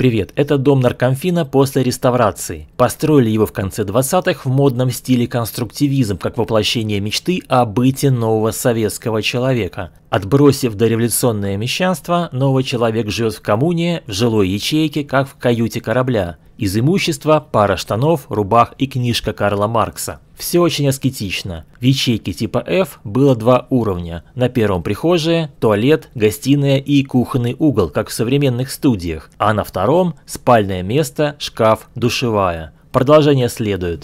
Привет, это дом наркомфина после реставрации. Построили его в конце 20-х в модном стиле конструктивизм, как воплощение мечты о быте нового советского человека. Отбросив дореволюционное мещанство, новый человек живет в коммуне, в жилой ячейке, как в каюте корабля. Из имущества – пара штанов, рубах и книжка Карла Маркса. Все очень аскетично. В ячейке типа F было два уровня. На первом прихожая, туалет, гостиная и кухонный угол, как в современных студиях, а на втором спальное место, шкаф, душевая. Продолжение следует.